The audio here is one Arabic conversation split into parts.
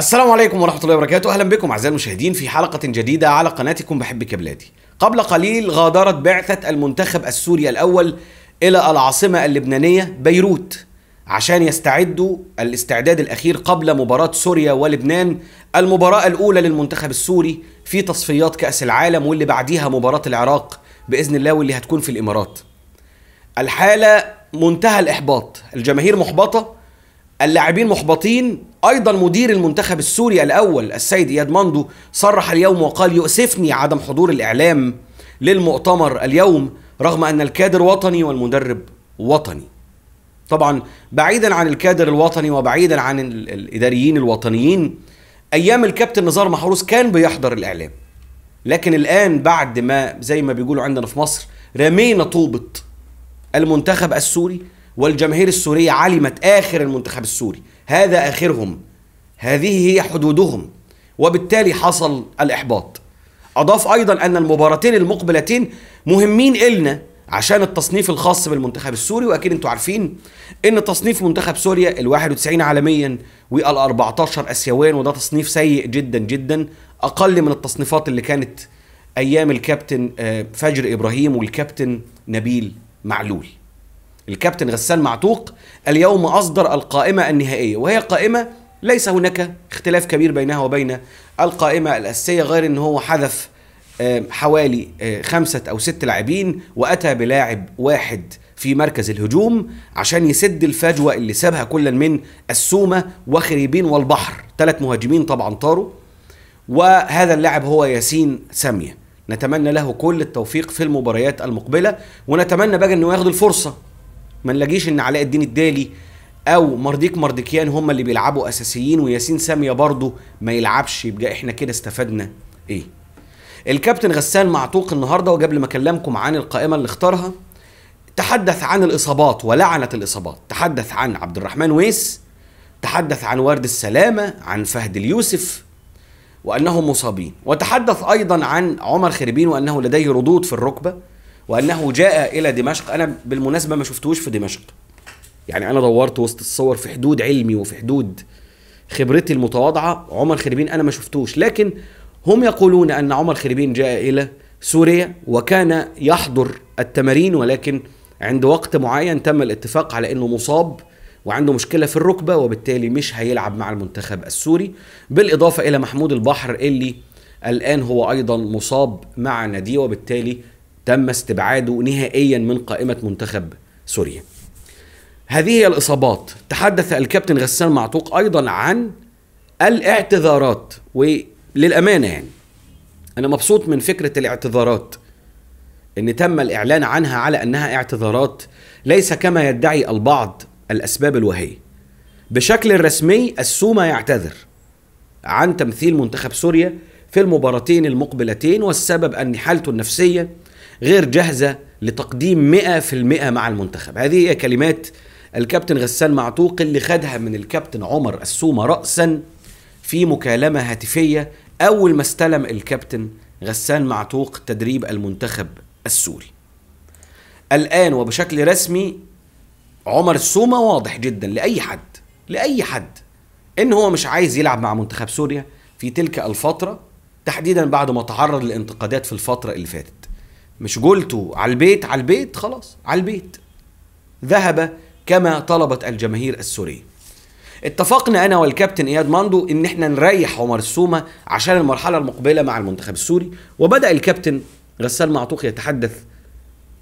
السلام عليكم ورحمة الله وبركاته أهلا بكم أعزائي المشاهدين في حلقة جديدة على قناتكم بحبك يا بلادي قبل قليل غادرت بعثة المنتخب السوري الأول إلى العاصمة اللبنانية بيروت عشان يستعدوا الاستعداد الأخير قبل مباراة سوريا ولبنان المباراة الأولى للمنتخب السوري في تصفيات كأس العالم واللي بعديها مباراة العراق بإذن الله واللي هتكون في الإمارات الحالة منتهى الإحباط الجماهير محبطة اللاعبين محبطين ايضا مدير المنتخب السوري الاول السيد اياد مندو صرح اليوم وقال يؤسفني عدم حضور الاعلام للمؤتمر اليوم رغم ان الكادر وطني والمدرب وطني طبعا بعيدا عن الكادر الوطني وبعيدا عن الاداريين الوطنيين ايام الكابتن نزار محروس كان بيحضر الاعلام لكن الان بعد ما زي ما بيقولوا عندنا في مصر رمينا طوبه المنتخب السوري والجماهير السورية علمت آخر المنتخب السوري هذا آخرهم هذه هي حدودهم وبالتالي حصل الإحباط أضاف أيضا أن المباراتين المقبلتين مهمين إلنا عشان التصنيف الخاص بالمنتخب السوري واكيد انتوا عارفين ان تصنيف منتخب سوريا ال91 عالميا وال14 اسيويا وده تصنيف سيء جدا جدا اقل من التصنيفات اللي كانت ايام الكابتن آه، فجر ابراهيم والكابتن نبيل معلول الكابتن غسان معتوق اليوم أصدر القائمة النهائية وهي قائمة ليس هناك اختلاف كبير بينها وبين القائمة الأساسية غير أن هو حذف آه، حوالي آه، خمسة أو ست لاعبين وأتى بلاعب واحد في مركز الهجوم عشان يسد الفجوة اللي سابها كل من السومة وخريبين والبحر ثلاث مهاجمين طبعا طاروا وهذا اللاعب هو ياسين سامية نتمنى له كل التوفيق في المباريات المقبلة ونتمنى بقى أنه ياخد الفرصة ما نلاقيش ان علاء الدين الدالي او مرديك مرديكيان هم اللي بيلعبوا اساسيين وياسين ساميه برضه ما يلعبش يبقى احنا كده استفدنا ايه الكابتن غسان معتوق النهارده وقبل ما اكلمكم عن القائمه اللي اختارها تحدث عن الاصابات ولعنه الاصابات تحدث عن عبد الرحمن ويس تحدث عن ورد السلامه عن فهد اليوسف وانهم مصابين وتحدث ايضا عن عمر خربين وانه لديه ردود في الركبه وانه جاء الى دمشق انا بالمناسبه ما شفتهوش في دمشق يعني انا دورت وسط الصور في حدود علمي وفي حدود خبرتي المتواضعه عمر خريبين انا ما شفتوش لكن هم يقولون ان عمر خريبين جاء الى سوريا وكان يحضر التمارين ولكن عند وقت معين تم الاتفاق على انه مصاب وعنده مشكله في الركبه وبالتالي مش هيلعب مع المنتخب السوري بالاضافه الى محمود البحر اللي الان هو ايضا مصاب مع ناديه وبالتالي تم استبعاده نهائيا من قائمة منتخب سوريا هذه هي الإصابات تحدث الكابتن غسان معتوق أيضا عن الاعتذارات وللأمانة يعني أنا مبسوط من فكرة الاعتذارات ان تم الاعلان عنها على انها اعتذارات ليس كما يدعي البعض الاسباب الوهيه بشكل رسمي السومة يعتذر عن تمثيل منتخب سوريا في المباراتين المقبلتين والسبب ان حالته النفسيه غير جاهزة لتقديم 100% مع المنتخب هذه هي كلمات الكابتن غسان معتوق اللي خدها من الكابتن عمر السومة رأسا في مكالمة هاتفية أول ما استلم الكابتن غسان معتوق تدريب المنتخب السوري الآن وبشكل رسمي عمر السومة واضح جدا لأي حد لأي حد إن هو مش عايز يلعب مع منتخب سوريا في تلك الفترة تحديدا بعد ما تعرض لانتقادات في الفترة اللي فاتت مش جولته على البيت على البيت خلاص على البيت ذهب كما طلبت الجماهير السورية اتفقنا انا والكابتن اياد ماندو ان احنا نريح عمر السومه عشان المرحله المقبله مع المنتخب السوري وبدا الكابتن غسان معطوق يتحدث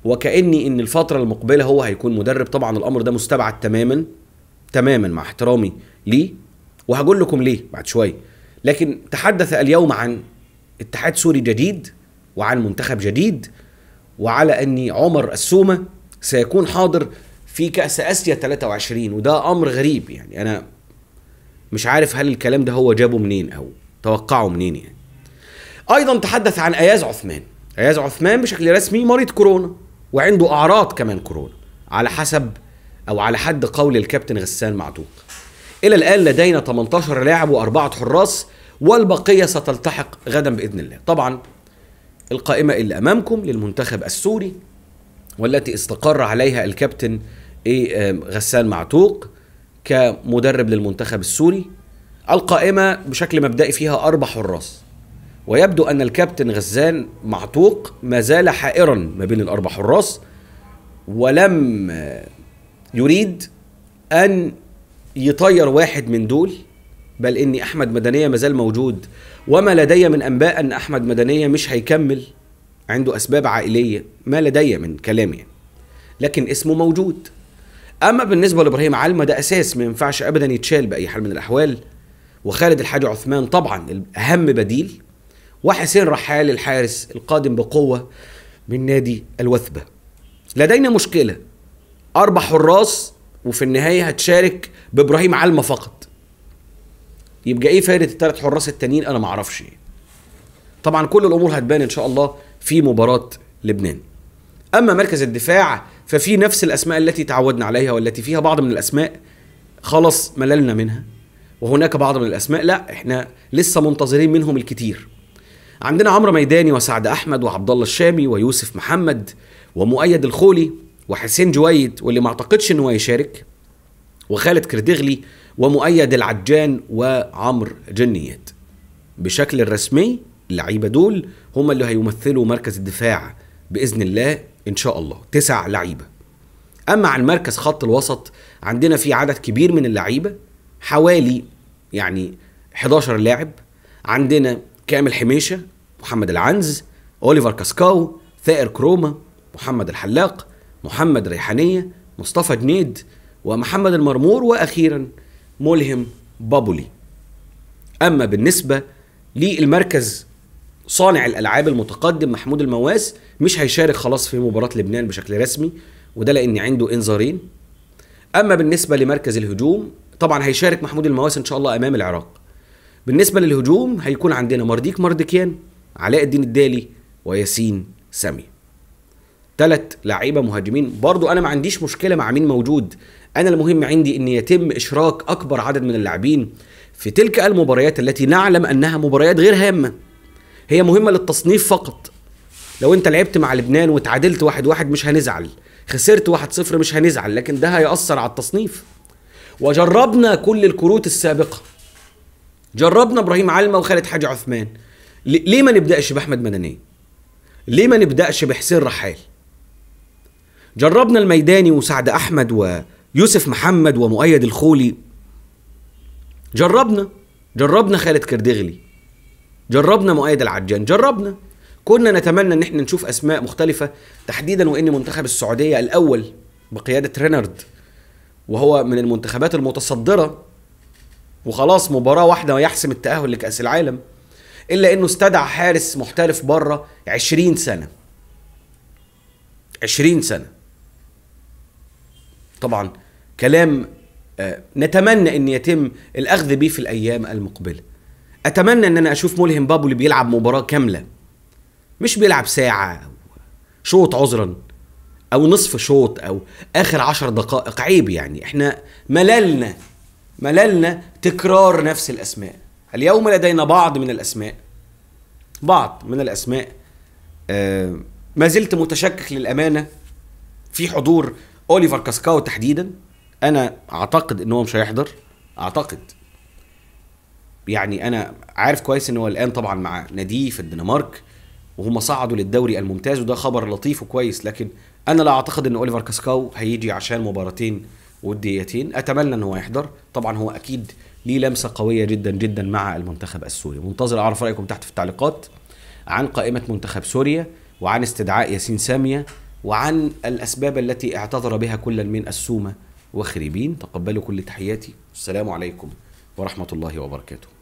وكاني ان الفتره المقبله هو هيكون مدرب طبعا الامر ده مستبعد تماما تماما مع احترامي ليه وهقول لكم ليه بعد شويه لكن تحدث اليوم عن اتحاد سوري جديد وعن منتخب جديد وعلى أني عمر السومة سيكون حاضر في كأس آسيا 23 وده أمر غريب يعني أنا مش عارف هل الكلام ده هو جابه منين أو توقعه منين يعني أيضا تحدث عن أياز عثمان أياز عثمان بشكل رسمي مريض كورونا وعنده أعراض كمان كورونا على حسب أو على حد قول الكابتن غسان معتوق إلى الآن لدينا 18 لاعب وأربعة حراس والبقية ستلتحق غدا بإذن الله طبعا القائمة اللي أمامكم للمنتخب السوري والتي استقر عليها الكابتن إيه، غسان معتوق كمدرب للمنتخب السوري القائمة بشكل مبدئي فيها أربع حراس ويبدو أن الكابتن غزان معتوق ما زال حائرا ما بين الأربع حراس ولم يريد أن يطير واحد من دول بل إني أحمد مدنية مازال موجود وما لدي من أنباء أن أحمد مدنية مش هيكمل عنده أسباب عائلية ما لدي من كلامي يعني. لكن اسمه موجود أما بالنسبة لإبراهيم علمة ده أساس ما ينفعش أبدا يتشال بأي حال من الأحوال وخالد الحاج عثمان طبعا الأهم بديل وحسين رحال الحارس القادم بقوة من نادي الوثبة لدينا مشكلة أربع حراس وفي النهاية هتشارك بإبراهيم علمة فقط يبقى ايه فائده الثلاث حراس التانيين انا ما اعرفش طبعا كل الامور هتبان ان شاء الله في مباراه لبنان اما مركز الدفاع ففي نفس الاسماء التي تعودنا عليها والتي فيها بعض من الاسماء خلاص مللنا منها وهناك بعض من الاسماء لا احنا لسه منتظرين منهم الكتير عندنا عمرو ميداني وسعد احمد وعبد الله الشامي ويوسف محمد ومؤيد الخولي وحسين جويد واللي ما اعتقدش ان هو يشارك وخالد كردغلي ومؤيد العجان وعمر جنيات بشكل رسمي اللعيبة دول هم اللي هيمثلوا مركز الدفاع بإذن الله إن شاء الله تسع لعيبة أما عن مركز خط الوسط عندنا في عدد كبير من اللعيبة حوالي يعني 11 لاعب عندنا كامل حميشة محمد العنز أوليفر كاسكاو ثائر كروما محمد الحلاق محمد ريحانية مصطفى جنيد ومحمد المرمور وأخيرا ملهم بابولي اما بالنسبه للمركز صانع الالعاب المتقدم محمود المواس مش هيشارك خلاص في مباراه لبنان بشكل رسمي وده لان عنده انذارين اما بالنسبه لمركز الهجوم طبعا هيشارك محمود المواس ان شاء الله امام العراق بالنسبه للهجوم هيكون عندنا مرديك مرديكيان علاء الدين الدالي وياسين سامي ثلاث لعيبه مهاجمين برضو انا ما عنديش مشكله مع مين موجود انا المهم عندي ان يتم اشراك اكبر عدد من اللاعبين في تلك المباريات التي نعلم انها مباريات غير هامه هي مهمه للتصنيف فقط لو انت لعبت مع لبنان وتعادلت واحد واحد مش هنزعل خسرت واحد صفر مش هنزعل لكن ده هيأثر على التصنيف وجربنا كل الكروت السابقة جربنا إبراهيم علمة وخالد حاج عثمان ليه ما نبدأش بأحمد مدني ليه ما نبدأش بحسين رحال جربنا الميداني وسعد أحمد و... يوسف محمد ومؤيد الخولي جربنا جربنا خالد كردغلي جربنا مؤيد العجان جربنا كنا نتمنى ان احنا نشوف اسماء مختلفه تحديدا وان منتخب السعوديه الاول بقياده رينارد وهو من المنتخبات المتصدره وخلاص مباراه واحده ويحسم التاهل لكاس العالم الا انه استدعى حارس محترف بره 20 سنه 20 سنه طبعا كلام آه، نتمنى ان يتم الاخذ به في الايام المقبله اتمنى ان انا اشوف ملهم بابو اللي بيلعب مباراه كامله مش بيلعب ساعه او شوط عذرا او نصف شوط او اخر عشر دقائق عيب يعني احنا مللنا مللنا تكرار نفس الاسماء اليوم لدينا بعض من الاسماء بعض من الاسماء آه ما زلت متشكك للامانه في حضور اوليفر كاسكاو تحديدا انا اعتقد ان هو مش هيحضر اعتقد يعني انا عارف كويس ان هو الان طبعا مع ناديه في الدنمارك وهم صعدوا للدوري الممتاز وده خبر لطيف وكويس لكن انا لا اعتقد ان اوليفر كاسكاو هيجي عشان مباراتين وديتين اتمنى ان هو يحضر طبعا هو اكيد ليه لمسه قويه جدا جدا مع المنتخب السوري منتظر اعرف رايكم تحت في التعليقات عن قائمه منتخب سوريا وعن استدعاء ياسين ساميه وعن الأسباب التي اعتذر بها كلا من السومة وخريبين تقبلوا كل تحياتي السلام عليكم ورحمة الله وبركاته